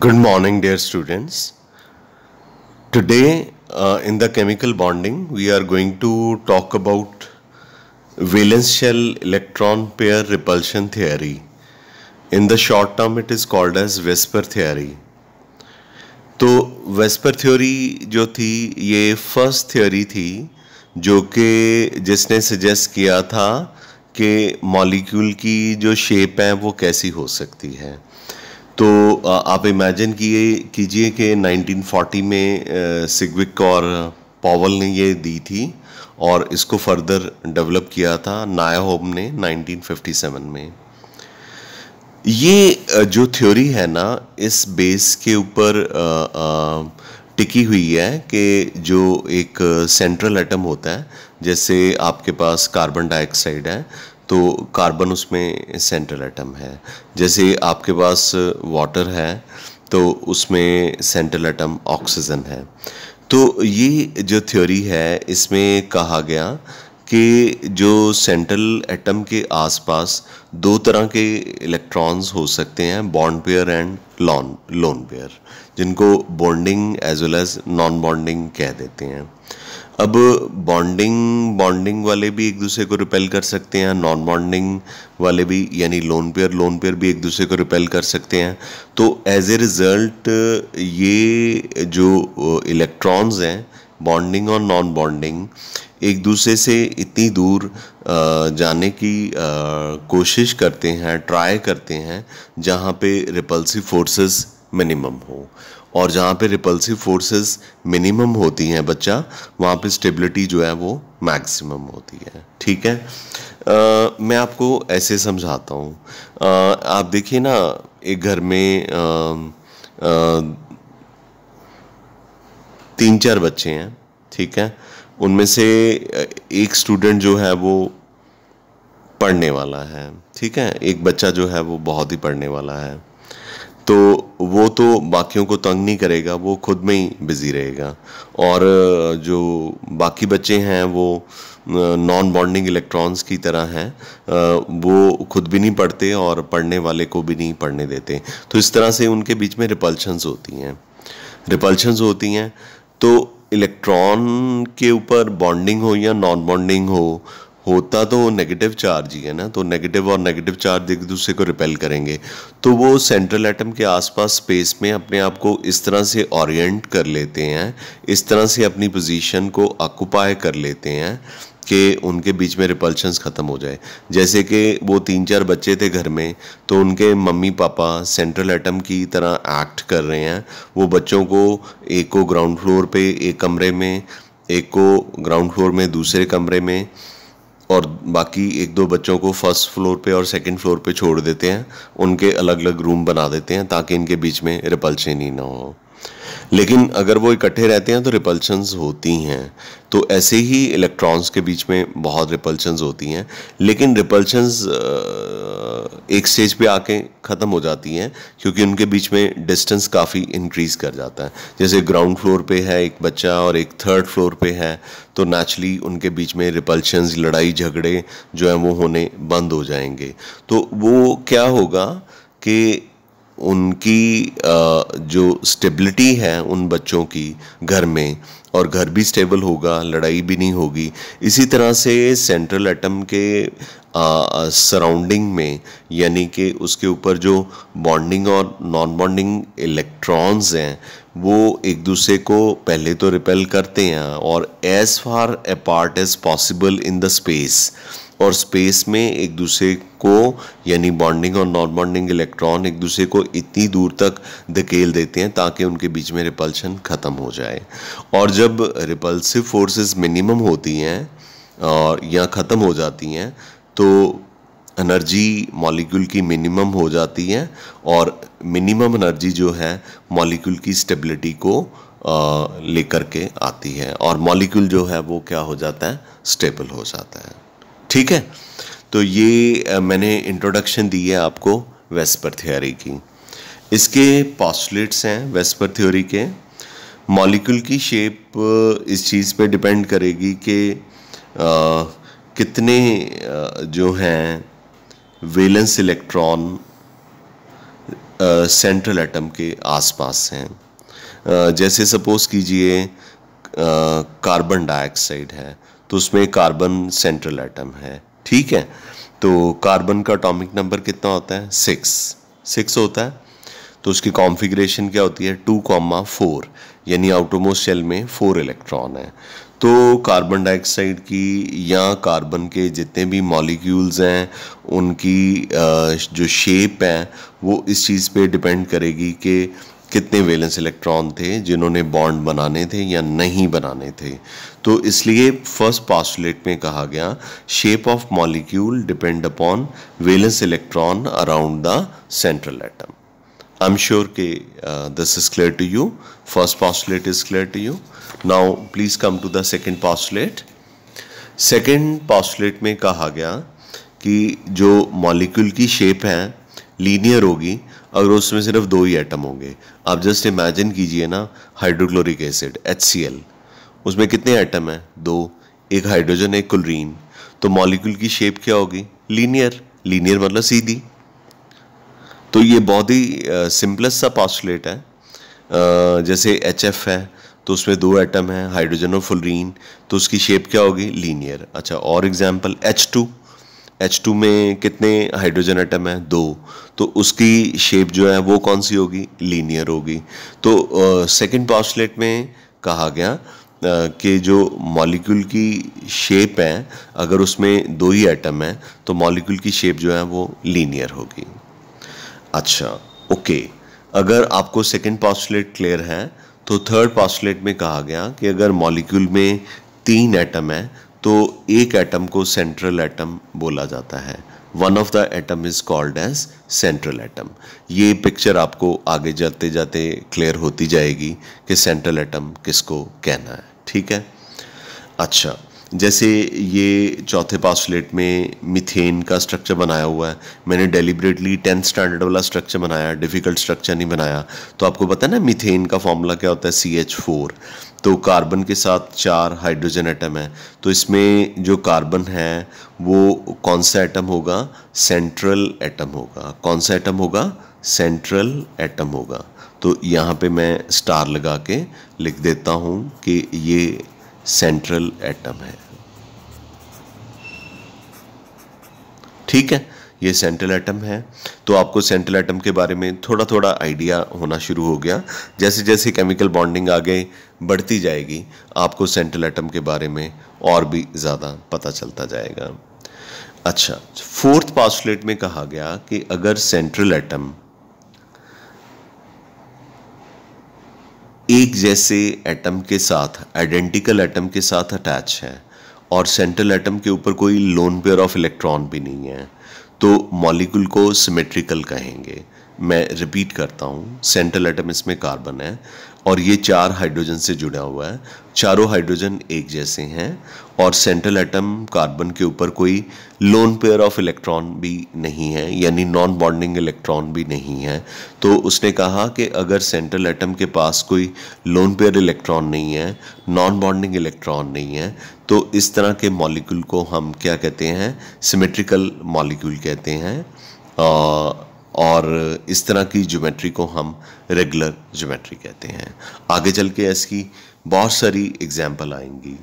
Good morning dear students. Today uh, in the chemical bonding we are going to talk about valence shell electron pair repulsion theory. In the short term it is called as Vesper theory. तो VSEPR theory जो थी ये first theory थी जो कि जिसने suggest किया था कि मॉलिक्यूल की जो शेप है वो कैसी हो सकती है तो आप इमेजिन किए कीजिए कि 1940 में सिग्विक और पावल ने ये दी थी और इसको फर्दर डेवलप किया था नाया होम ने 1957 में ये जो थ्योरी है ना इस बेस के ऊपर टिकी हुई है कि जो एक सेंट्रल एटम होता है जैसे आपके पास कार्बन डाइऑक्साइड है तो कार्बन उसमें सेंट्रल एटम है जैसे आपके पास वाटर है तो उसमें सेंट्रल एटम ऑक्सीजन है तो ये जो थ्योरी है इसमें कहा गया कि जो सेंट्रल एटम के आसपास दो तरह के इलेक्ट्रॉन्स हो सकते हैं bond pair and lone lone pair जिनको bonding as well as non bonding कह देते हैं अब बॉन्डिंग बॉन्डिंग वाले भी एक दूसरे को रिपेल कर सकते हैं नॉन बॉन्डिंग वाले भी यानी लोन पेयर लोन पेयर भी एक दूसरे को रिपेल कर सकते हैं तो एज ए रिज़ल्ट ये जो इलेक्ट्रॉन्स हैं बॉन्डिंग और नॉन बॉन्डिंग एक दूसरे से इतनी दूर जाने की कोशिश करते हैं ट्राई करते हैं जहाँ पे रिपल्सिव फोर्सेस मिनिमम हो और जहाँ पे रिपल्सिव फोर्सेस मिनिमम होती हैं बच्चा वहाँ पे स्टेबिलिटी जो है वो मैक्सिमम होती है ठीक है आ, मैं आपको ऐसे समझाता हूँ आप देखिए ना एक घर में आ, आ, तीन चार बच्चे हैं ठीक है उनमें से एक स्टूडेंट जो है वो पढ़ने वाला है ठीक है एक बच्चा जो है वो बहुत ही पढ़ने वाला है तो वो तो बाकियों को तंग नहीं करेगा वो खुद में ही बिज़ी रहेगा और जो बाकी बच्चे हैं वो नॉन बॉन्डिंग इलेक्ट्रॉन्स की तरह हैं वो खुद भी नहीं पढ़ते और पढ़ने वाले को भी नहीं पढ़ने देते तो इस तरह से उनके बीच में रिपल्शंस होती हैं रिपल्शंस होती हैं तो इलेक्ट्रॉन के ऊपर बॉन्डिंग हो या नॉन बॉन्डिंग हो होता तो नेगेटिव चार्ज ही है ना तो नेगेटिव और नेगेटिव चार्ज एक दूसरे को रिपेल करेंगे तो वो सेंट्रल एटम के आसपास स्पेस में अपने आप को इस तरह से ओरिएंट कर लेते हैं इस तरह से अपनी पोजीशन को ऑक्यूपाई कर लेते हैं कि उनके बीच में रिपल्शंस ख़त्म हो जाए जैसे कि वो तीन चार बच्चे थे घर में तो उनके मम्मी पापा सेंट्रल एटम की तरह एक्ट कर रहे हैं वो बच्चों को एक को ग्राउंड फ्लोर पे एक कमरे में एक को ग्राउंड फ्लोर में दूसरे कमरे में और बाकी एक दो बच्चों को फर्स्ट फ्लोर पे और सेकंड फ्लोर पे छोड़ देते हैं उनके अलग अलग रूम बना देते हैं ताकि इनके बीच में रिपल्शन ही ना हो लेकिन अगर वो इकट्ठे रहते हैं तो रिपल्शंस होती हैं तो ऐसे ही इलेक्ट्रॉन्स के बीच में बहुत रिपल्शंस होती हैं लेकिन रिपल्शंस एक स्टेज पे आके ख़त्म हो जाती हैं क्योंकि उनके बीच में डिस्टेंस काफ़ी इंक्रीज़ कर जाता है जैसे ग्राउंड फ्लोर पे है एक बच्चा और एक थर्ड फ्लोर पे है तो नेचुरली उनके बीच में रिपल्शंस लड़ाई झगड़े जो हैं वो होने बंद हो जाएंगे तो वो क्या होगा कि उनकी जो स्टेबिलिटी है उन बच्चों की घर में और घर भी स्टेबल होगा लड़ाई भी नहीं होगी इसी तरह से सेंट्रल एटम के सराउंडिंग में यानी कि उसके ऊपर जो बॉन्डिंग और नॉन बॉन्डिंग इलेक्ट्रॉन्स हैं वो एक दूसरे को पहले तो रिपेल करते हैं और as far apart as possible in the space और स्पेस में एक दूसरे को यानी बॉन्डिंग और नॉन बॉन्डिंग इलेक्ट्रॉन एक दूसरे को इतनी दूर तक धकेल देते हैं ताकि उनके बीच में रिपल्शन ख़त्म हो जाए और जब रिपल्सिव फोर्सेस मिनिमम होती हैं और या ख़त्म हो जाती हैं तो एनर्जी मॉलिक्यूल की मिनिमम हो जाती है और मिनिमम एनर्जी जो है मॉलिक्यूल की स्टेबिलिटी को लेकर के आती है और मॉलिक्यूल जो है वो क्या हो जाता है स्टेबल हो जाता है ठीक है तो ये मैंने इंट्रोडक्शन दी है आपको वेस्पर थ्योरी की इसके पॉस्टुलेट्स हैं वेस्पर थ्योरी के मॉलिक्यूल की शेप इस चीज़ पे डिपेंड करेगी कि कितने जो हैं वेलेंस इलेक्ट्रॉन सेंट्रल एटम के आसपास हैं जैसे सपोज़ कीजिए कार्बन डाइऑक्साइड है तो उसमें कार्बन सेंट्रल एटम है ठीक है तो कार्बन का अटोमिक नंबर कितना होता है सिक्स सिक्स होता है तो उसकी कॉन्फ़िगरेशन क्या होती है टू कॉमा फोर यानी आउटोमोस्ट शेल में फोर इलेक्ट्रॉन है तो कार्बन डाइऑक्साइड की या कार्बन के जितने भी मॉलिक्यूल्स हैं उनकी जो शेप है वो इस चीज़ पे डिपेंड करेगी कि कितने वैलेंस इलेक्ट्रॉन थे जिन्होंने बॉन्ड बनाने थे या नहीं बनाने थे तो इसलिए फर्स्ट पास्टुलेट में कहा गया shape of molecule depend upon valence electron around the central atom I am sure के this is clear to you first postulate is clear to you now please come to the second postulate second postulate में कहा गया कि जो molecule की shape है linear होगी अगर उसमें सिर्फ दो ही एटम होंगे आप जस्ट इमेजिन कीजिए ना हाइड्रोक्लोरिक एसिड एच उसमें कितने एटम हैं दो एक हाइड्रोजन एक क्लोरीन तो मॉलिक्यूल की शेप क्या होगी लीनियर लीनियर मतलब सीधी तो ये बहुत ही सिंपलेस्ट सा पॉस्टुलेट है जैसे एच है तो उसमें दो एटम हैं हाइड्रोजन और फुलरीन तो उसकी शेप क्या होगी लीनियर अच्छा और example H two H two में कितने हाइड्रोजन एटम हैं दो तो उसकी शेप जो है वो कौन सी होगी लीनियर होगी तो सेकंड पॉस्टलेट में कहा गया कि जो मॉलिक्यूल की शेप है अगर उसमें दो ही एटम हैं तो मॉलिक्यूल की शेप जो है वो लीनियर होगी अच्छा ओके अगर आपको सेकंड पॉस्टलेट क्लियर है तो थर्ड पॉस्टलेट में कहा गया कि अगर मॉलिक्यूल में तीन एटम है तो एक एटम को सेंट्रल एटम बोला जाता है one of the atom is called as central atom ये पिक्चर आपको आगे जाते जाते क्लियर होती जाएगी कि सेंट्रल एटम किसको कहना है ठीक है अच्छा जैसे ये चौथे पासलेट में मिथेन का स्ट्रक्चर बनाया हुआ है मैंने डेलीबरेटली टेंथ स्टैंडर्ड वाला स्ट्रक्चर बनाया डिफ़िकल्ट स्ट्रक्चर नहीं बनाया तो आपको पता है ना मिथेन का फॉर्मूला क्या होता है सी एच फोर तो कार्बन के साथ चार हाइड्रोजन एटम है तो इसमें जो कार्बन है वो कौन सा एटम होगा सेंट्रल एटम होगा कौन सा एटम होगा सेंट्रल एटम होगा तो यहाँ पे मैं स्टार लगा के लिख देता हूँ कि ये सेंट्रल एटम है ठीक है ये सेंट्रल एटम है तो आपको सेंट्रल एटम के बारे में थोड़ा थोड़ा आइडिया होना शुरू हो गया जैसे जैसे केमिकल बॉन्डिंग आगे बढ़ती जाएगी आपको सेंट्रल एटम के बारे में और भी ज़्यादा पता चलता जाएगा अच्छा फोर्थ पासलेट में कहा गया कि अगर सेंट्रल एटम एक जैसे एटम के साथ आइडेंटिकल एटम के साथ अटैच है और सेंट्रल एटम के ऊपर कोई लोन पेयर ऑफ इलेक्ट्रॉन भी नहीं है तो मॉलिक्यूल को सिमेट्रिकल कहेंगे मैं रिपीट करता हूँ सेंट्रल एटम इसमें कार्बन है और ये चार हाइड्रोजन से जुड़ा हुआ है चारों हाइड्रोजन एक जैसे हैं और सेंट्रल एटम कार्बन के ऊपर कोई लोन पेयर ऑफ इलेक्ट्रॉन भी नहीं है यानी नॉन बॉन्डिंग इलेक्ट्रॉन भी नहीं है तो उसने कहा कि अगर सेंट्रल एटम के पास कोई लोन पेयर इलेक्ट्रॉन नहीं है नॉन बॉन्डिंग इलेक्ट्रॉन नहीं है तो इस तरह के मॉलिक्यूल को हम क्या कहते हैं सिमेट्रिकल मॉलिक्यूल कहते हैं और इस तरह की ज्योमेट्री को हम रेगुलर ज्योमेट्री कहते हैं आगे चल के इसकी बहुत सारी एग्जाम्पल आएंगी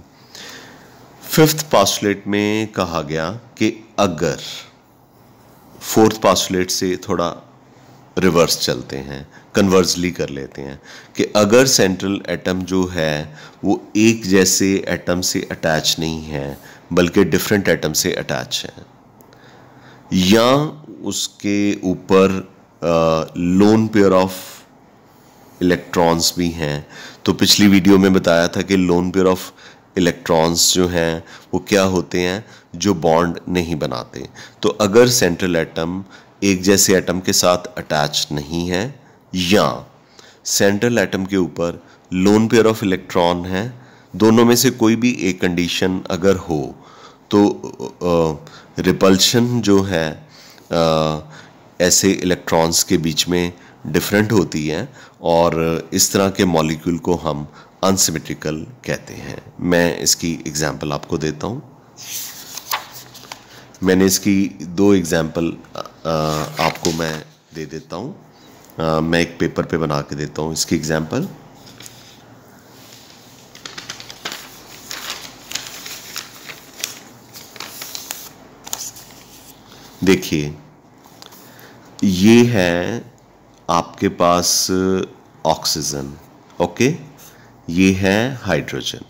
फिफ्थ पासुलेट में कहा गया कि अगर फोर्थ पासुलेट से थोड़ा रिवर्स चलते हैं कन्वर्जली कर लेते हैं कि अगर सेंट्रल एटम जो है वो एक जैसे एटम से अटैच नहीं है बल्कि डिफरेंट एटम से अटैच है या उसके ऊपर लोन पेयर ऑफ इलेक्ट्रॉन्स भी हैं तो पिछली वीडियो में बताया था कि लोन पेयर ऑफ इलेक्ट्रॉन्स जो हैं वो क्या होते हैं जो बॉन्ड नहीं बनाते तो अगर सेंट्रल एटम एक जैसे एटम के साथ अटैच नहीं है या सेंट्रल एटम के ऊपर लोन पेयर ऑफ इलेक्ट्रॉन है दोनों में से कोई भी एक कंडीशन अगर हो तो रिपल्शन जो है आ, ऐसे इलेक्ट्रॉन्स के बीच में डिफरेंट होती है और इस तरह के मॉलिक्यूल को हम अनसिमेट्रिकल कहते हैं मैं इसकी एग्जांपल आपको देता हूँ मैंने इसकी दो एग्जांपल आपको मैं दे देता हूँ मैं एक पेपर पे बना के देता हूँ इसकी एग्ज़ाम्पल देखिए ये है आपके पास ऑक्सीजन ओके ये है हाइड्रोजन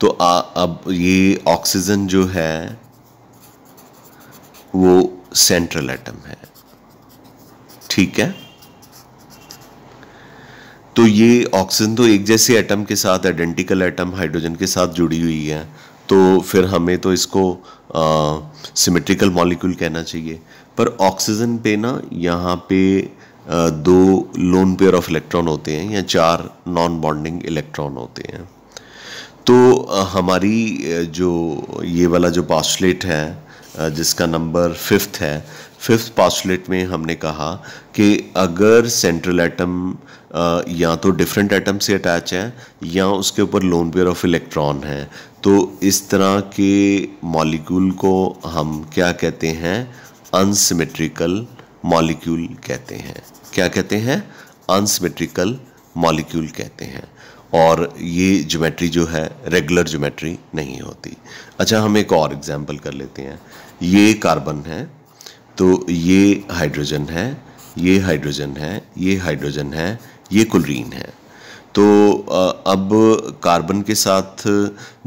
तो आ, अब ये ऑक्सीजन जो है वो सेंट्रल एटम है ठीक है तो ये ऑक्सीजन तो एक जैसे एटम के साथ आइडेंटिकल एटम हाइड्रोजन के साथ जुड़ी हुई है तो फिर हमें तो इसको सिमेट्रिकल मॉलिक्यूल कहना चाहिए पर ऑक्सीजन पे ना यहाँ पे आ, दो लोन पेयर ऑफ इलेक्ट्रॉन होते हैं या चार नॉन बॉन्डिंग इलेक्ट्रॉन होते हैं तो आ, हमारी जो ये वाला जो पास्टलेट है जिसका नंबर फिफ्थ है फिफ्थ पॉस्टुलेट में हमने कहा कि अगर सेंट्रल एटम या तो डिफरेंट एटम से अटैच है या उसके ऊपर लोन पेयर ऑफ इलेक्ट्रॉन है तो इस तरह के मॉलिक्यूल को हम क्या कहते हैं अनसिमेट्रिकल मॉलिक्यूल कहते हैं क्या कहते हैं अनसिमेट्रिकल मॉलिक्यूल कहते हैं और ये ज्योमेट्री जो है रेगुलर ज्योमेट्री नहीं होती अच्छा हम एक और एग्जांपल कर लेते हैं ये कार्बन है तो ये हाइड्रोजन है ये हाइड्रोजन है ये हाइड्रोजन है ये कुलरीन है तो अब कार्बन के साथ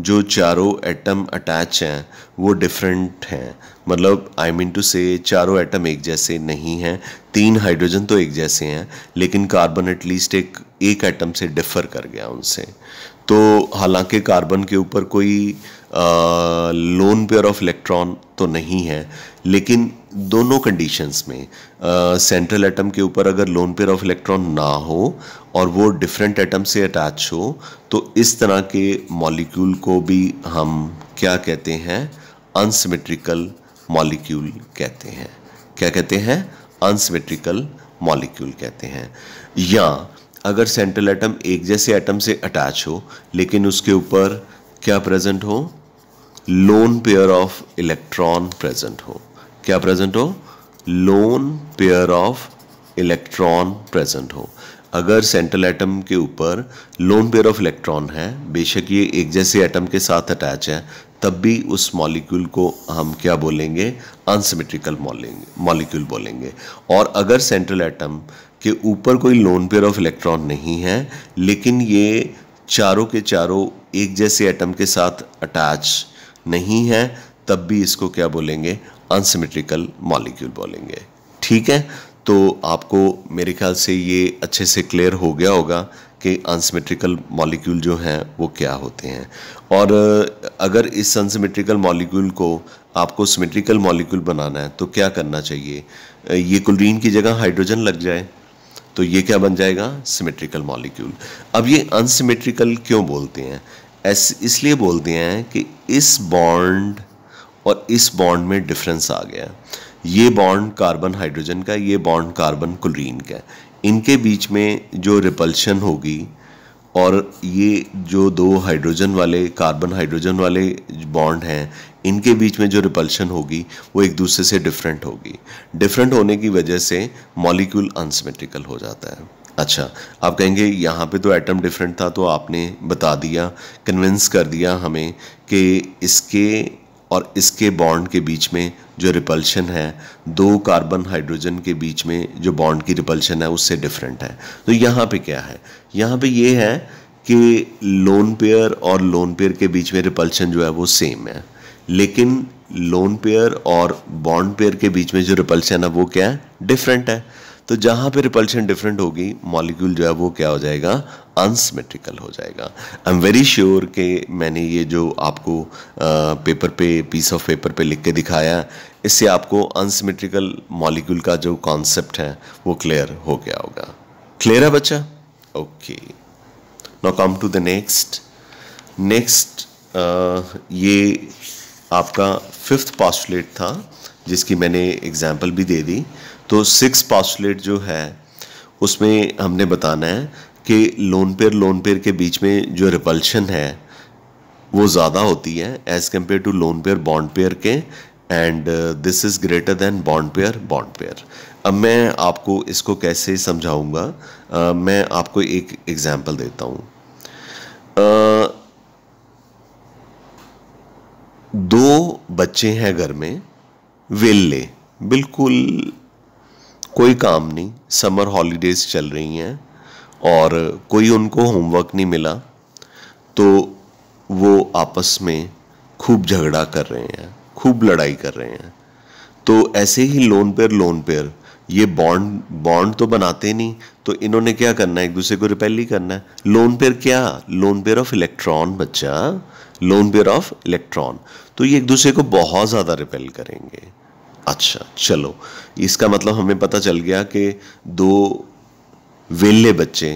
जो चारों एटम अटैच हैं वो डिफरेंट हैं मतलब आई मीन टू से चारों एटम एक जैसे नहीं हैं तीन हाइड्रोजन तो एक जैसे हैं लेकिन कार्बन एटलीस्ट एक एक एटम से डिफ़र कर गया उनसे तो हालांकि कार्बन के ऊपर कोई लोन पेयर ऑफ इलेक्ट्रॉन तो नहीं है लेकिन दोनों कंडीशंस में सेंट्रल एटम के ऊपर अगर लोन पेयर ऑफ इलेक्ट्रॉन ना हो और वो डिफरेंट एटम से अटैच हो तो इस तरह के मॉलिक्यूल को भी हम क्या कहते हैं अनसिमेट्रिकल मॉलिक्यूल कहते हैं क्या कहते हैं अनसिमेट्रिकल मॉलिक्यूल कहते हैं या अगर सेंट्रल एटम एक जैसे एटम से अटैच हो लेकिन उसके ऊपर क्या प्रेजेंट हो lone pair of electron present हो क्या प्रेजेंट हो lone pair of electron present हो अगर सेंट्रल एटम के ऊपर लोन पेयर ऑफ इलेक्ट्रॉन है बेशक ये एक जैसे एटम के साथ अटैच है तब भी उस मॉलिक्यूल को हम क्या बोलेंगे अनसिमेट्रिकल मॉलिक्यूल बोलेंगे और अगर सेंट्रल एटम के ऊपर कोई लोन पेयर ऑफ इलेक्ट्रॉन नहीं है लेकिन ये चारों के चारों एक जैसे एटम के साथ अटैच नहीं है तब भी इसको क्या बोलेंगे अनसिमेट्रिकल मॉलिक्यूल बोलेंगे ठीक है तो आपको मेरे ख्याल से ये अच्छे से क्लियर हो गया होगा कि अनसिमेट्रिकल मॉलिक्यूल जो हैं वो क्या होते हैं और अगर इस अनसिमेट्रिकल मॉलिक्यूल को आपको सिमेट्रिकल मॉलिक्यूल बनाना है तो क्या करना चाहिए ये क्लोरीन की जगह हाइड्रोजन लग जाए तो ये क्या बन जाएगा सिमेट्रिकल मॉलिक्यूल अब ये अनसिमेट्रिकल क्यों बोलते हैं ऐसे इसलिए बोलते हैं कि इस बॉन्ड और इस बॉन्ड में डिफरेंस आ गया ये बॉन्ड कार्बन हाइड्रोजन का ये बॉन्ड कार्बन क्लोरीन का इनके बीच में जो रिपल्शन होगी और ये जो दो हाइड्रोजन वाले कार्बन हाइड्रोजन वाले बॉन्ड हैं इनके बीच में जो रिपल्शन होगी वो एक दूसरे से डिफरेंट होगी डिफरेंट होने की वजह से मॉलिक्यूल अनसिमेट्रिकल हो जाता है अच्छा आप कहेंगे यहाँ पे तो एटम डिफरेंट था तो आपने बता दिया कन्विंस कर दिया हमें कि इसके और इसके बॉन्ड के बीच में जो रिपल्शन है दो कार्बन हाइड्रोजन के बीच में जो बॉन्ड की रिपल्शन है उससे डिफरेंट है तो यहाँ पे क्या है यहाँ पे ये है कि लोन पेयर और लोन पेयर के बीच में रिपल्शन जो है वो सेम है लेकिन लोन पेयर और बॉन्ड पेयर के बीच में जो रिपल्शन है वो क्या है डिफरेंट है तो जहां पे रिपल्शन डिफरेंट होगी मॉलिक्यूल जो है वो क्या हो जाएगा अनसिमेट्रिकल हो जाएगा आई एम वेरी श्योर कि मैंने ये जो आपको पेपर पे पीस ऑफ पेपर पे लिख के दिखाया इससे आपको अनसिमेट्रिकल मॉलिक्यूल का जो कॉन्सेप्ट है वो क्लियर हो गया होगा क्लियर है बच्चा okay now come to the next next ये आपका फिफ्थ पॉस्टुलेट था जिसकी मैंने एग्जाम्पल भी दे दी तो सिक्स पॉस्टुलेट जो है उसमें हमने बताना है कि लोन पेयर लोन पेयर के बीच में जो रिपल्शन है वो ज़्यादा होती है as compare to lone pair bond pair के and this is greater than bond pair bond pair अब मैं आपको इसको कैसे समझाऊंगा uh, मैं आपको एक एग्ज़ाम्पल देता हूँ uh, दो बच्चे हैं घर में वेल्ले बिल्कुल कोई काम नहीं समर हॉलीडेज़ चल रही हैं और कोई उनको होमवर्क नहीं मिला तो वो आपस में खूब झगड़ा कर रहे हैं खूब लड़ाई कर रहे हैं तो ऐसे ही लोन पेयर लोन पेयर ये बॉन्ड बॉन्ड तो बनाते नहीं तो इन्होंने क्या करना है एक दूसरे को रिपेल ही करना है लोन पेयर क्या लोन पेयर ऑफ इलेक्ट्रॉन बच्चा लोन पेयर ऑफ इलेक्ट्रॉन तो ये एक दूसरे को बहुत ज़्यादा रिपेल करेंगे अच्छा चलो इसका मतलब हमें पता चल गया कि दो वेले बच्चे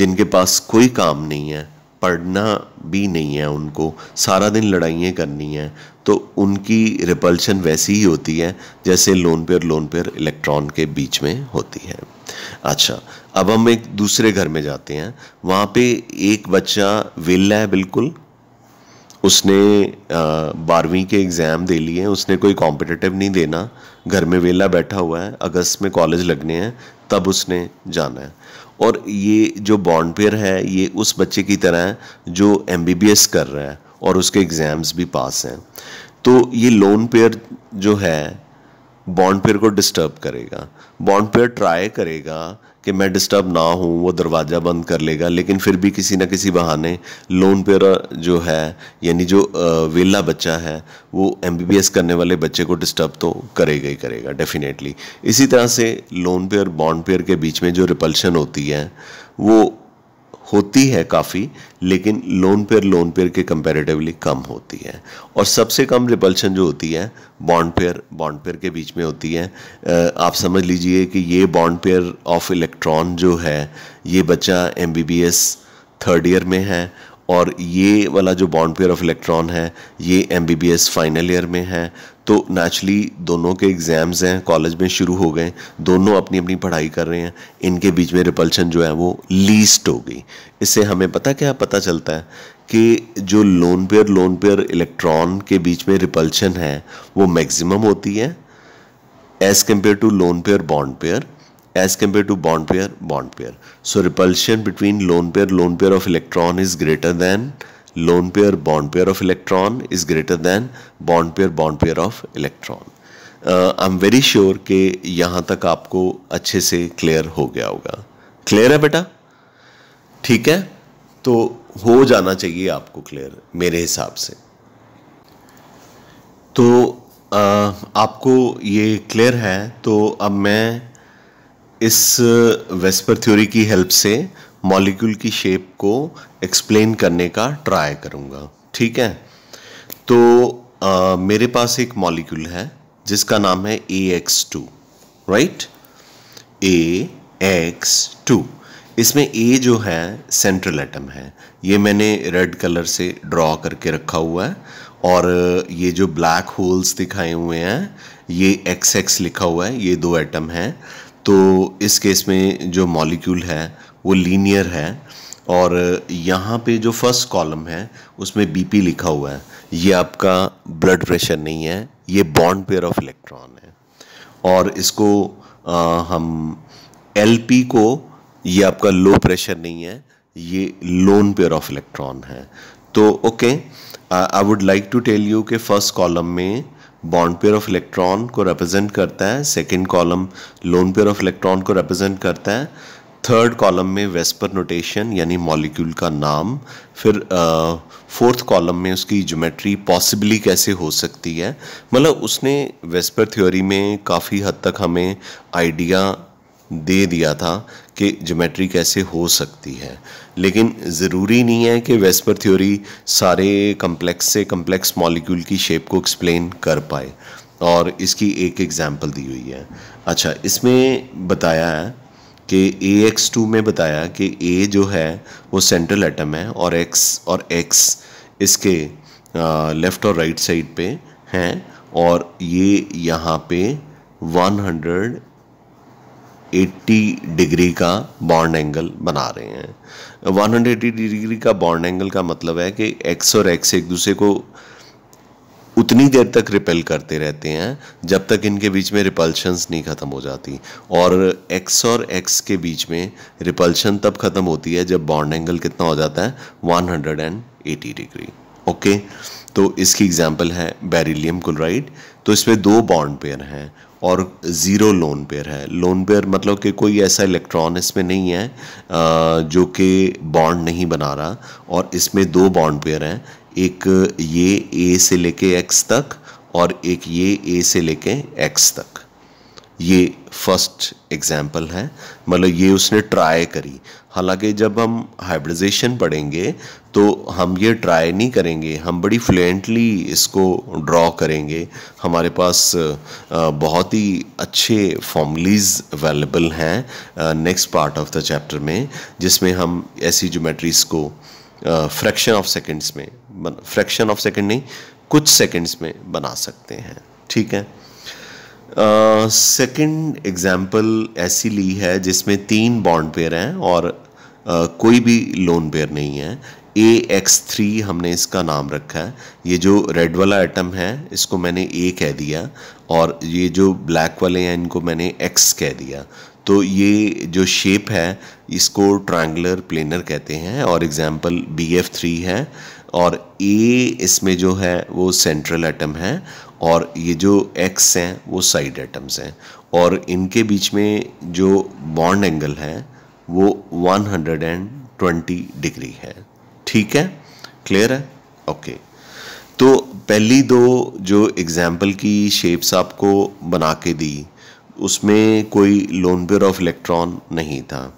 जिनके पास कोई काम नहीं है पढ़ना भी नहीं है उनको सारा दिन लड़ाइयाँ करनी है तो उनकी रिपल्शन वैसी ही होती है जैसे lone pair lone pair electron के बीच में होती है अच्छा अब हम एक दूसरे घर में जाते हैं वहाँ पे एक बच्चा वेला है बिल्कुल उसने बारहवीं के एग्ज़ाम दे लिए उसने कोई कॉम्पिटिटिव नहीं देना घर में वेला बैठा हुआ है अगस्त में कॉलेज लगने हैं तब उसने जाना है और ये जो बॉन्डपेयर है ये उस बच्चे की तरह है जो एम कर रहा है और उसके एग्ज़ाम्स भी पास हैं तो ये लोन पेयर जो है बॉन्डपेयर को डिस्टर्ब करेगा बॉन्डपेयर ट्राई करेगा कि मैं डिस्टर्ब ना हूँ वो दरवाज़ा बंद कर लेगा लेकिन फिर भी किसी ना किसी बहाने लोन पेयर जो है यानी जो वेला बच्चा है वो एम करने वाले बच्चे को डिस्टर्ब तो करेगा ही करेगा डेफिनेटली इसी तरह से लोन पेयर बॉन्ड पेयर के बीच में जो रिपल्शन होती है वो होती है काफ़ी लेकिन लोन पेयर लोन पेयर के कंपैरेटिवली कम होती है और सबसे कम रिपल्शन जो होती है बॉन्ड पेयर बॉन्ड पेयर के बीच में होती है आप समझ लीजिए कि ये बॉन्ड पेयर ऑफ इलेक्ट्रॉन जो है ये बच्चा एम थर्ड ईयर में है और ये वाला जो बॉन्ड पेयर ऑफ इलेक्ट्रॉन है ये एम फाइनल ईयर में है तो नेचुरली दोनों के एग्ज़ाम्स हैं कॉलेज में शुरू हो गए दोनों अपनी अपनी पढ़ाई कर रहे हैं इनके बीच में रिपल्शन जो है वो लीस्ट हो गई इससे हमें पता क्या पता चलता है कि जो lone pair lone pair electron के बीच में रिपल्शन है वो मैक्सिमम होती है as compare to lone pair bond pair as compare to bond pair bond pair so repulsion between lone pair lone pair of electron is greater than lone pair bond pair of electron is greater than bond pair bond pair of electron I am very sure के यहां तक आपको अच्छे से clear हो गया होगा clear है बेटा ठीक है तो हो जाना चाहिए आपको क्लियर मेरे हिसाब से तो आ, uh, आपको ये क्लियर है तो अब मैं इस वेस्पर uh, थ्योरी की हेल्प से मॉलिक्यूल की शेप को एक्सप्लेन करने का ट्राई करूँगा ठीक है तो आ, मेरे पास एक मॉलिक्यूल है जिसका नाम है A X two right A X two इसमें ए जो है सेंट्रल एटम है ये मैंने रेड कलर से ड्रॉ करके रखा हुआ है और ये जो ब्लैक होल्स दिखाए हुए हैं ये एक्स एक्स लिखा हुआ है ये दो एटम हैं तो इस केस में जो मॉलिक्यूल है वो लीनियर है और यहाँ पे जो फर्स्ट कॉलम है उसमें बीपी लिखा हुआ है ये आपका ब्लड प्रेशर नहीं है ये बॉन्ड पेयर ऑफ इलेक्ट्रॉन है और इसको आ, हम एलपी को ये आपका लो प्रेशर नहीं है ये लोन पेयर ऑफ इलेक्ट्रॉन है तो okay I would like to tell you के फर्स्ट कॉलम में बॉन्ड पेयर ऑफ इलेक्ट्रॉन को रिप्रेजेंट करता है second column lone pair of electron को रिप्रेजेंट करता है थर्ड कॉलम में वेस्पर नोटेशन यानी मॉलिक्यूल का नाम फिर फोर्थ कॉलम में उसकी ज्योमेट्री पॉसिबली कैसे हो सकती है मतलब उसने वेस्पर थ्योरी में काफ़ी हद तक हमें आइडिया दे दिया था कि ज्योमेट्री कैसे हो सकती है लेकिन ज़रूरी नहीं है कि वेस्पर थ्योरी सारे कम्प्लेक्स से कम्प्लेक्स मॉलिक्यूल की शेप को एक्सप्लेन कर पाए और इसकी एक एग्ज़ाम्पल दी हुई है अच्छा इसमें बताया है कि ए एक्स टू में बताया कि ए जो है वो सेंट्रल एटम है और एक्स और एक्स इसके लेफ़्ट और राइट साइड पे हैं और ये यहाँ पे 180 डिग्री का बॉन्ड एंगल बना रहे हैं 180 डिग्री का बॉन्ड एंगल का मतलब है कि एक्स और एक्स एक दूसरे को उतनी देर तक रिपेल करते रहते हैं जब तक इनके बीच में रिपल्शंस नहीं ख़त्म हो जाती और एक्स और एक्स के बीच में रिपल्शन तब ख़त्म होती है जब बॉन्ड एंगल कितना हो जाता है 180 डिग्री ओके तो इसकी एग्जांपल है बेरिलियम क्लोराइड तो इसमें दो बॉन्ड पेयर हैं और ज़ीरो लोन पेयर है लोन पेयर मतलब कि कोई ऐसा इलेक्ट्रॉन इसमें नहीं है जो कि बॉन्ड नहीं बना रहा और इसमें दो बॉन्ड पेयर हैं एक ये ए से लेके एक्स तक और एक ये ए से लेके एक्स तक ये फर्स्ट एग्जाम्पल है मतलब ये उसने ट्राई करी हालांकि जब हम हाइब्रिडाइजेशन पढ़ेंगे तो हम ये ट्राई नहीं करेंगे हम बड़ी फ्लुएंटली इसको ड्रॉ करेंगे हमारे पास बहुत ही अच्छे फॉर्मलीज अवेलेबल हैं next part of the chapter में जिसमें हम ऐसी जोमेट्रीज को फ्रैक्शन ऑफ सेकंड्स में फ्रैक्शन ऑफ सेकंड नहीं कुछ सेकंड्स में बना सकते हैं ठीक है सेकंड uh, एग्जाम्पल ऐसी ली है जिसमें तीन बॉन्ड पेयर हैं और uh, कोई भी लोन पेयर नहीं है ए एक्स थ्री हमने इसका नाम रखा है ये जो रेड वाला एटम है इसको मैंने ए कह दिया और ये जो ब्लैक वाले हैं इनको मैंने एक्स कह दिया तो ये जो शेप है इसको ट्रायंगुलर प्लेनर कहते हैं और एग्जांपल बी एफ थ्री है और ए इसमें जो है वो सेंट्रल एटम है और ये जो एक्स हैं वो साइड एटम्स हैं और इनके बीच में जो बॉन्ड एंगल है वो 120 डिग्री है ठीक है क्लियर है ओके तो पहली दो जो एग्जाम्पल की शेप्स आपको बना के दी उसमें कोई लोन पेयर ऑफ इलेक्ट्रॉन नहीं था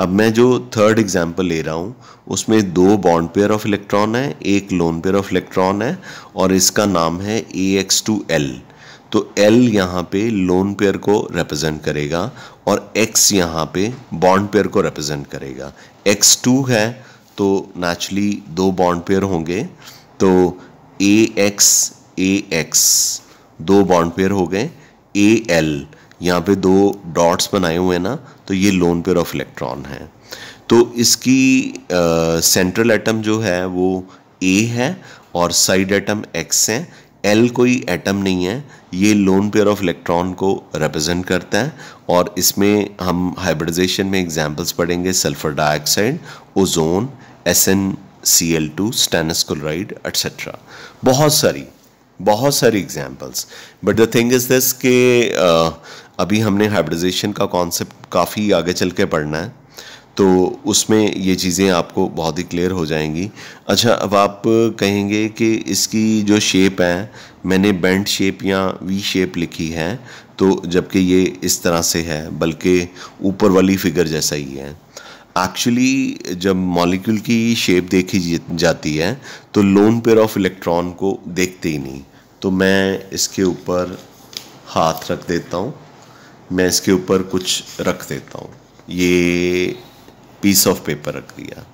अब मैं जो थर्ड एग्जाम्पल ले रहा हूँ उसमें दो बॉन्ड पेयर ऑफ इलेक्ट्रॉन है एक लोन पेयर ऑफ इलेक्ट्रॉन है और इसका नाम है ए एक्स टू एल तो एल यहाँ पे लोन पेयर को रिप्रेजेंट करेगा और एक्स यहाँ पे बॉन्ड पेयर को रिप्रेजेंट करेगा एक्स टू है तो नेचुरली दो बॉन्ड पेयर होंगे तो एक्स ए एक्स दो बॉन्ड पेयर हो गए ए एल यहाँ पे दो डॉट्स बनाए हुए हैं ना तो ये लोन पेयर ऑफ इलेक्ट्रॉन है तो इसकी सेंट्रल एटम जो है वो ए है और साइड एटम एक्स है एल कोई एटम नहीं है ये लोन पेयर ऑफ इलेक्ट्रॉन को रिप्रेजेंट करता है और इसमें हम हाइब्रिडाइजेशन में एग्जांपल्स पढ़ेंगे sulphur dioxide ozone S N C L two stannous chloride etcetera बहुत सारी बहुत सारी examples but the thing is this के अभी हमने हाइब्रिडाइजेशन का कॉन्सेप्ट काफ़ी आगे चल के पढ़ना है तो उसमें ये चीज़ें आपको बहुत ही क्लियर हो जाएंगी अच्छा अब आप कहेंगे कि इसकी जो शेप है मैंने बेंट शेप या वी शेप लिखी है तो जबकि ये इस तरह से है बल्कि ऊपर वाली फिगर जैसा ही है एक्चुअली जब मॉलिक्यूल की शेप देखी जाती है तो लोन पेयर ऑफ इलेक्ट्रॉन को देखते ही नहीं तो मैं इसके ऊपर हाथ रख देता हूँ मैं इसके ऊपर कुछ रख देता हूँ ये पीस ऑफ पेपर रख दिया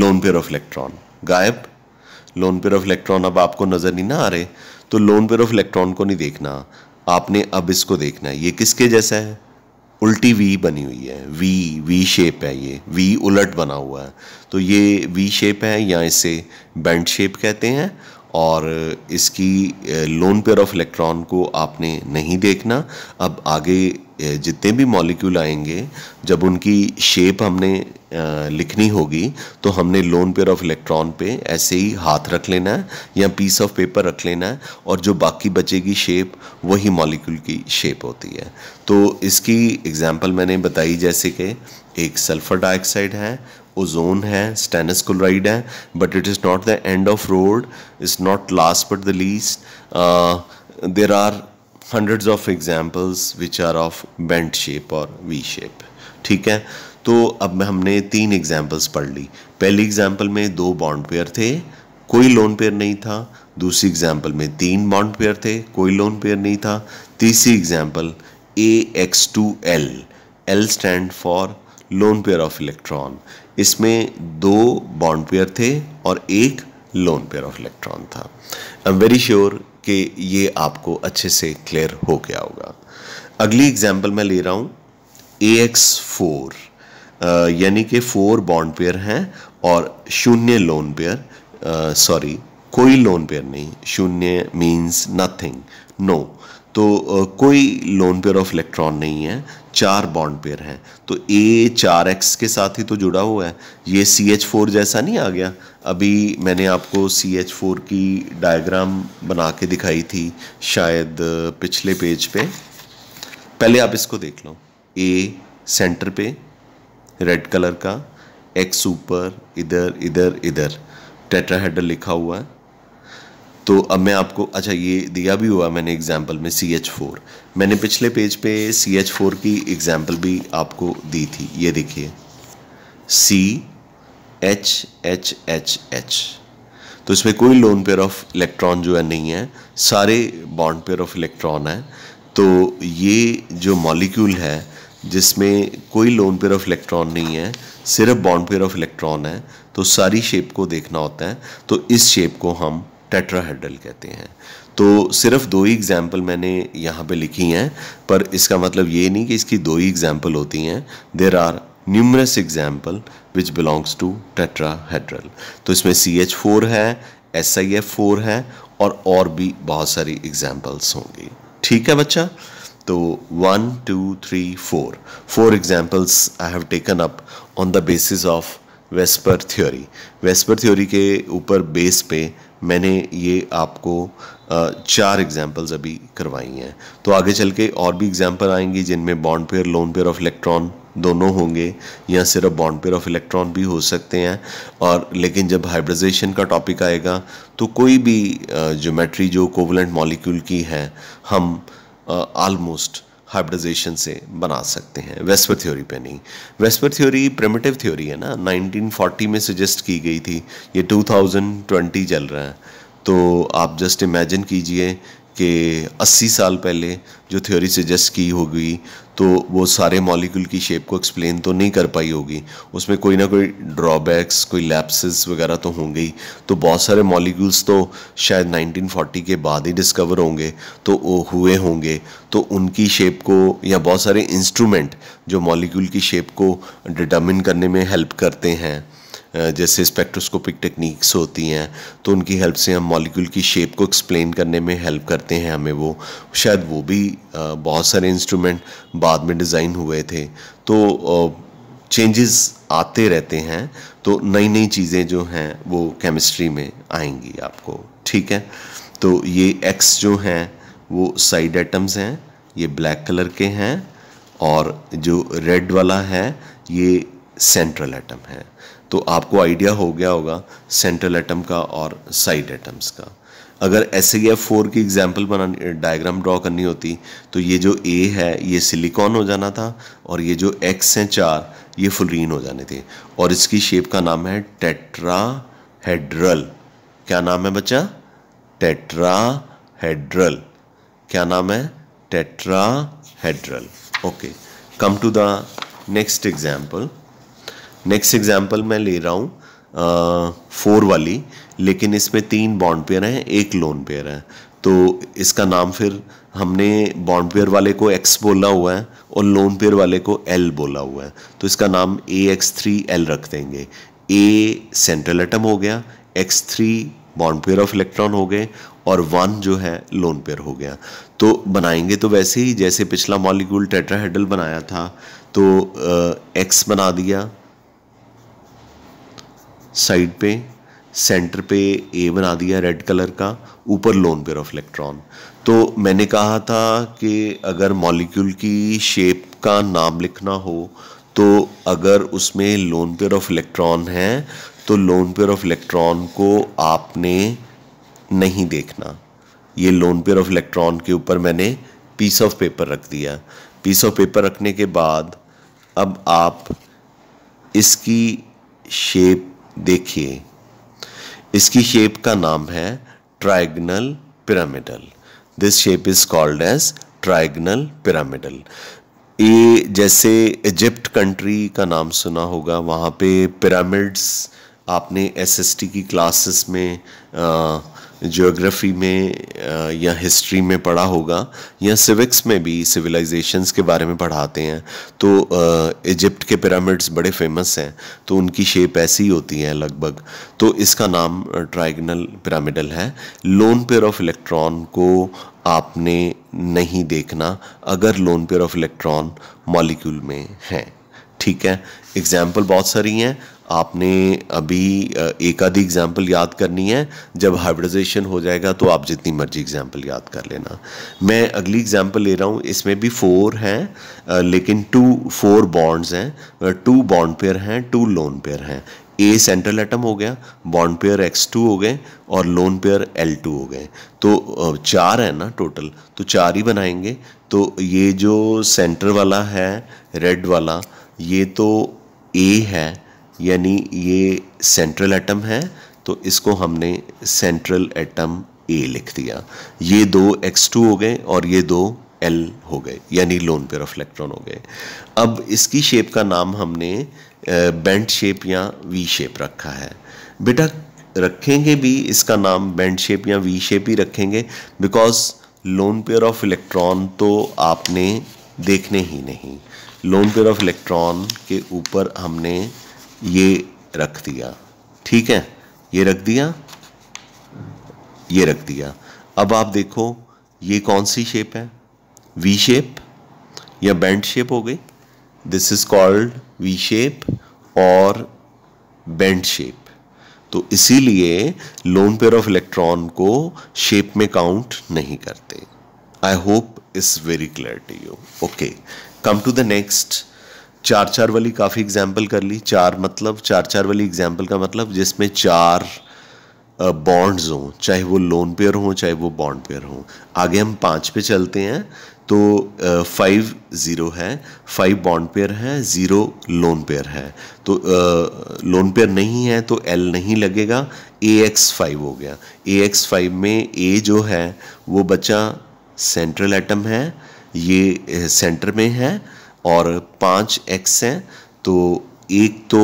लोन पेयर ऑफ इलेक्ट्रॉन गायब लोन पेयर ऑफ इलेक्ट्रॉन अब आपको नज़र नहीं ना आ रहे तो लोन पेयर ऑफ इलेक्ट्रॉन को नहीं देखना आपने अब इसको देखना है ये किसके जैसा है उल्टी वी बनी हुई है वी वी शेप है ये वी उलट बना हुआ है तो ये वी शेप है या इसे बैंड शेप कहते हैं और इसकी लोन पेयर ऑफ इलेक्ट्रॉन को आपने नहीं देखना अब आगे जितने भी मॉलिक्यूल आएंगे जब उनकी शेप हमने लिखनी होगी तो हमने लोन पेयर ऑफ इलेक्ट्रॉन पे ऐसे ही हाथ रख लेना है या पीस ऑफ पेपर रख लेना है और जो बाकी बचेगी शेप वही मॉलिक्यूल की शेप होती है तो इसकी एग्जांपल मैंने बताई जैसे कि एक सल्फ़र डाइऑक्साइड है ओजोन है स्टेनस क्लोराइड है but it is not the end of road is not last but the least there are hundreds of examples which are of bent shape और वी शेप ठीक है तो अब हमने तीन एग्जाम्पल्स पढ़ ली पहली एग्जाम्पल में दो बॉन्ड पेयर थे कोई लोन पेयर नहीं था दूसरी एग्जाम्पल में तीन बॉन्ड पेयर थे कोई लोन पेयर नहीं था तीसरी example A X two L L stand for lone pair of electron इसमें दो बॉन्ड पेयर थे और एक लोन पेयर ऑफ इलेक्ट्रॉन था आई एम वेरी श्योर कि ये आपको अच्छे से क्लियर हो गया होगा अगली एग्जाम्पल मैं ले रहा हूँ ए एक्स फोर यानी कि फोर बॉन्ड पेयर हैं और शून्य लोन पेयर सॉरी कोई लोन पेयर नहीं शून्य मीन्स नथिंग नो तो uh, कोई लोन पेयर ऑफ इलेक्ट्रॉन नहीं है चार बॉन्ड पेयर हैं तो ए चार एक्स के साथ ही तो जुड़ा हुआ है ये सी एच फोर जैसा नहीं आ गया अभी मैंने आपको सी एच फोर की डायग्राम बना के दिखाई थी शायद पिछले पेज पे पहले आप इसको देख लो ए सेंटर पे रेड कलर का एक्स ऊपर इधर इधर इधर टेट्राहेड्रल लिखा हुआ है तो अब मैं आपको अच्छा ये दिया भी हुआ मैंने एग्जाम्पल में सी एच फोर मैंने पिछले पेज पे सी एच फोर की एग्जाम्पल भी आपको दी थी ये देखिए C H H H H तो इसमें कोई लोन पेयर ऑफ इलेक्ट्रॉन जो है नहीं है सारे बॉन्ड पेयर ऑफ इलेक्ट्रॉन है तो ये जो मॉलिक्यूल है जिसमें कोई लोन पेयर ऑफ इलेक्ट्रॉन नहीं है सिर्फ बॉन्ड पेयर ऑफ इलेक्ट्रॉन है तो सारी शेप को देखना होता है तो इस शेप को हम टेट्राहेड्रल कहते हैं तो सिर्फ दो ही एग्जाम्पल मैंने यहाँ पे लिखी हैं पर इसका मतलब ये नहीं कि इसकी दो ही एग्जाम्पल होती हैं there are numerous example which belongs to tetrahedral तो इसमें सी एच फोर है एस आई एफ फोर है और और भी बहुत सारी एग्जाम्पल्स होंगी ठीक है बच्चा तो one two three four four examples I have taken up on the basis of VSEPR theory VSEPR theory के ऊपर बेस पे मैंने ये आपको चार एग्जांपल्स अभी करवाई हैं तो आगे चल के और भी एग्जांपल आएंगी जिनमें bond pair lone pair of electron दोनों होंगे या सिर्फ बॉन्ड पेयर ऑफ इलेक्ट्रॉन भी हो सकते हैं और लेकिन जब हाइब्रिडाइजेशन का टॉपिक आएगा तो कोई भी ज्योमेट्री जो कोवलेंट मॉलिक्यूल की है हम ऑलमोस्ट हाइब्रिडाइजेशन से बना सकते हैं वेस्पर थ्योरी पे नहीं वेस्पर थ्योरी प्रिमिटिव थ्योरी है ना 1940 में सजेस्ट की गई थी ये 2020 चल रहा है तो आप जस्ट इमेजिन कीजिए कि 80 साल पहले जो थ्योरी सजेस्ट की होगी तो वो सारे मॉलिक्यूल की शेप को एक्सप्लेन तो नहीं कर पाई होगी उसमें कोई ना कोई ड्रॉबैक्स कोई लैप्सिस वगैरह तो होंगे ही तो बहुत सारे मॉलिक्यूल्स तो शायद 1940 के बाद ही डिस्कवर होंगे तो वो हुए होंगे तो उनकी शेप को या बहुत सारे इंस्ट्रूमेंट जो मॉलिक्यूल की शेप को डिटर्मिन करने में हेल्प करते हैं जैसे स्पेक्ट्रोस्कोपिक टेक्निक्स होती हैं तो उनकी हेल्प से हम मॉलिक्यूल की शेप को एक्सप्लेन करने में हेल्प करते हैं हमें वो शायद वो भी बहुत सारे इंस्ट्रूमेंट बाद में डिज़ाइन हुए थे तो चेंजेस आते रहते हैं तो नई नई चीज़ें जो हैं वो केमिस्ट्री में आएंगी आपको ठीक है तो ये एक्स जो हैं वो साइड एटम्स हैं ये ब्लैक कलर के हैं और जो रेड वाला है ये सेंट्रल एटम है तो आपको आइडिया हो गया होगा सेंट्रल एटम का और साइड एटम्स का अगर एस ए फोर की एग्जाम्पल बनानी डायग्राम ड्रॉ करनी होती तो ये जो ए है ये सिलिकॉन हो जाना था और ये जो एक्स हैं चार ये फुलरीन हो जाने थे और इसकी शेप का नाम है टेट्राहेड्रल क्या नाम है बच्चा टेट्राहेड्रल क्या नाम है tetrahedral okay come to the next example next example मैं ले रहा हूँ फोर वाली लेकिन इसमें तीन बॉन्ड पेयर हैं एक लोन पेयर है तो इसका नाम फिर हमने बॉन्ड पेयर वाले को एक्स बोला हुआ है और लोन पेयर वाले को एल बोला हुआ है तो इसका नाम ए एक्स थ्री एल रख देंगे ए सेंट्रल एटम हो गया X three bond pair of electron हो गए और वन जो है लोन पेयर हो गया तो बनाएंगे तो वैसे ही जैसे पिछला मॉलिक्यूल टेट्राहेड्रल बनाया था तो एक्स बना दिया साइड पे सेंटर पे ए बना दिया रेड कलर का ऊपर लोन पेयर ऑफ इलेक्ट्रॉन तो मैंने कहा था कि अगर मॉलिक्यूल की शेप का नाम लिखना हो तो अगर उसमें लोन पेयर ऑफ इलेक्ट्रॉन है तो लोन पेयर ऑफ इलेक्ट्रॉन को आपने नहीं देखना ये लोन पेयर ऑफ इलेक्ट्रॉन के ऊपर मैंने पीस ऑफ पेपर रख दिया पीस ऑफ पेपर रखने के बाद अब आप इसकी शेप देखिए इसकी शेप का नाम है trigonal pyramidal this shape is called as trigonal pyramidal ये जैसे इजिप्ट कंट्री का नाम सुना होगा वहाँ पे पिरामिड्स आपने एसएसटी की क्लासेस में आ, ज्योग्राफी में या हिस्ट्री में पढ़ा होगा या सिविक्स में भी सिविलाइजेशंस के बारे में पढ़ाते हैं तो इजिप्ट के पिरामिड्स बड़े फेमस हैं तो उनकी शेप ऐसी होती है लगभग तो इसका नाम ट्राइगनल पिरामिडल है लोन पेयर ऑफ इलेक्ट्रॉन को आपने नहीं देखना अगर lone pair of electron molecule में है ठीक है एग्जाम्पल बहुत सारी हैं आपने अभी एक आधी एग्जाम्पल याद करनी है जब हाइब्रिडाइजेशन हो जाएगा तो आप जितनी मर्जी एग्जाम्पल याद कर लेना मैं अगली एग्जाम्पल ले रहा हूँ इसमें भी फोर हैं लेकिन टू फोर बॉन्ड्स हैं टू बॉन्ड पेयर हैं टू लोन पेयर हैं ए सेंट्रल एटम हो गया बॉन्ड पेयर एक्स टू हो गए और लोन पेयर एल टू हो गए तो चार है ना टोटल तो चार ही बनाएंगे तो ये जो सेंटर वाला है रेड वाला ये तो ए है यानी ये सेंट्रल एटम है तो इसको हमने सेंट्रल एटम ए लिख दिया ये दो x2 हो गए और ये दो एल हो गए यानी लोन पेयर ऑफ इलेक्ट्रॉन हो गए अब इसकी शेप का नाम हमने बेंट शेप या वी शेप रखा है बेटा रखेंगे भी इसका नाम बेंड शेप या वी शेप ही रखेंगे because lone pair of electron तो आपने देखने ही नहीं लोन पेयर ऑफ इलेक्ट्रॉन के ऊपर हमने ये रख दिया ठीक है ये रख दिया ये रख दिया अब आप देखो ये कौन सी शेप है वी शेप या बैंड शेप हो गई this is called V shape और बेंड शेप तो इसीलिए लोन पेयर ऑफ इलेक्ट्रॉन को शेप में काउंट नहीं करते I hope is very clear to you okay come to the next चार चार वाली काफ़ी एग्जाम्पल कर ली चार मतलब चार चार वाली एग्जाम्पल का मतलब जिसमें चार बॉन्ड्स हों चाहे वो लोन पेयर हों चाहे वो बॉन्ड पेयर हों आगे हम पाँच पे चलते हैं तो फाइव ज़ीरो है फाइव बॉन्ड पेयर है ज़ीरो लोन पेयर है तो लोन पेयर नहीं है तो एल नहीं लगेगा ए एक्स फाइव हो गया ए एक्स फाइव में ए जो है वो बचा सेंट्रल एटम है ये सेंटर में है और पांच एक्स हैं तो एक तो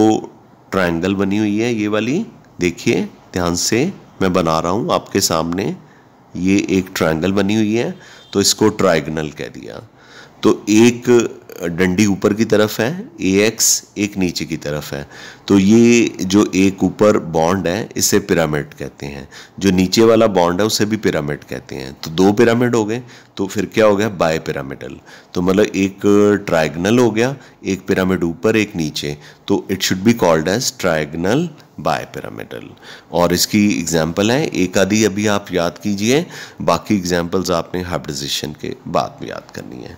ट्रायंगल बनी हुई है ये वाली देखिए ध्यान से मैं बना रहा हूँ आपके सामने ये एक ट्रायंगल बनी हुई है तो इसको ट्राइगनल कह दिया तो एक डंडी ऊपर की तरफ है ए एक्स एक नीचे की तरफ है तो ये जो एक ऊपर बॉन्ड है इसे पिरामिड कहते हैं जो नीचे वाला बॉन्ड है उसे भी पिरामिड कहते हैं तो दो पिरामिड हो गए तो फिर क्या हो गया बाय पिरामिडल तो मतलब एक ट्राइगनल हो गया एक पिरामिड ऊपर एक नीचे तो it should be called as trigonal bipyramidal और इसकी एग्जाम्पल है एक आदि अभी आप याद कीजिए बाकी एग्जाम्पल्स आपने हाइब्रिजिशन के बाद याद करनी है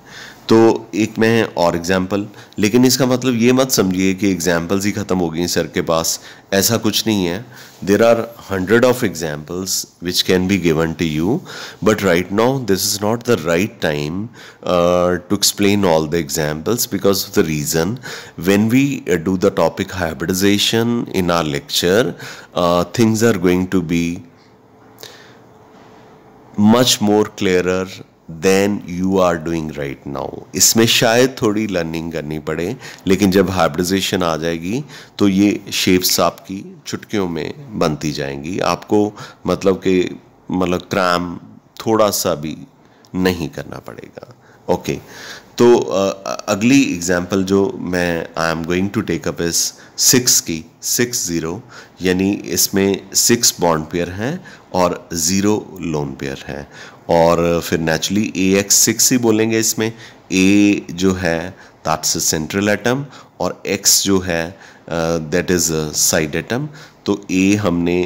तो एक में है और एग्ज़ाम्पल लेकिन इसका मतलब ये मत समझिए कि एग्ज़ाम्पल्स ही ख़त्म हो गई सर के पास ऐसा कुछ नहीं है there are hundred of examples which can be given to you but right now this is not the right time to explain all the examples because of the reason when we do the topic hybridisation in our lecture things are going to be much more clearer than you are doing right now इसमें शायद थोड़ी learning करनी पड़े लेकिन जब hybridisation आ जाएगी तो ये शेप्स आपकी चुटकियों में बनती जाएंगी आपको मतलब कि मतलब क्रैम थोड़ा सा भी नहीं करना पड़ेगा ओके okay. तो अगली एग्जाम्पल जो मैं I am going to take up इस सिक्स की सिक्स ज़ीरो यानी इसमें सिक्स बॉन्ड पेयर हैं और ज़ीरो लोन पेयर हैं और फिर नेचुरली ए एक्स सिक्स ही बोलेंगे इसमें ए जो है दैट्स सेंट्रल एटम और एक्स जो है दैट इज़ साइड एटम तो ए हमने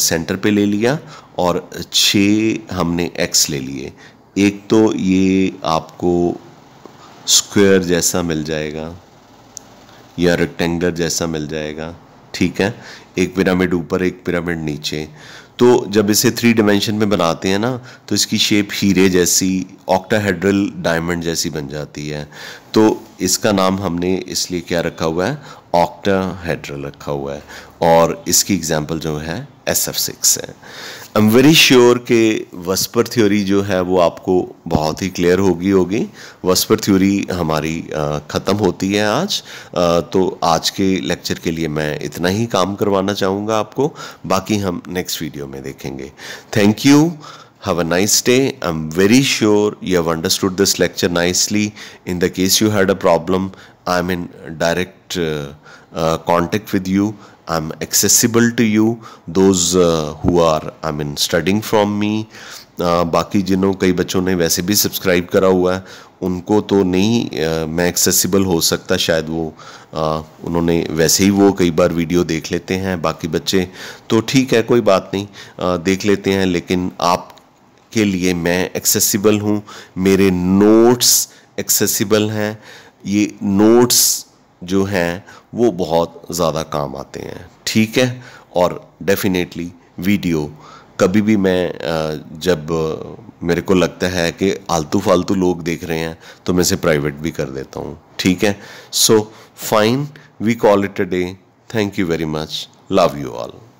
सेंटर uh, पे ले लिया और छ हमने एक्स ले लिए एक तो ये आपको स्क्वायर जैसा मिल जाएगा या रेक्टेंगुलर जैसा मिल जाएगा ठीक है एक पिरामिड ऊपर एक पिरामिड नीचे तो जब इसे थ्री डिमेंशन में बनाते हैं ना तो इसकी शेप हीरे जैसी ऑक्टाहेड्रल डायमंड जैसी बन जाती है तो इसका नाम हमने इसलिए क्या रखा हुआ है ऑक्टाहेड्रल रखा हुआ है और इसकी एग्जांपल जो है एस एफ सिक्स है आई एम वेरी श्योर के वस्पर थ्योरी जो है वो आपको बहुत ही क्लियर होगी होगी वस्पर थ्योरी हमारी ख़त्म होती है आज तो आज के लेक्चर के लिए मैं इतना ही काम करवाना चाहूँगा आपको बाकी हम नेक्स्ट वीडियो में देखेंगे thank you have a nice day I am very sure you have understood this lecture nicely in the case you had a problem I am in direct contact with you I'm accessible to you. Those uh, who are, I mean, studying from me. Uh, बाकी जिन्हों कई बच्चों ने वैसे भी subscribe करा हुआ है उनको तो नहीं uh, मैं एक्सेसिबल हो सकता शायद वो uh, उन्होंने वैसे ही वो कई बार वीडियो देख लेते हैं बाकी बच्चे तो ठीक है कोई बात नहीं uh, देख लेते हैं लेकिन आप के लिए मैं एक्सेसिबल हूँ मेरे नोट्स एक्सेसिबल हैं ये नोट्स जो हैं वो बहुत ज़्यादा काम आते हैं ठीक है और डेफिनेटली वीडियो कभी भी मैं जब मेरे को लगता है कि आलतू फालतू लोग देख रहे हैं तो मैं इसे प्राइवेट भी कर देता हूँ ठीक है so fine we call it a day thank you very much love you all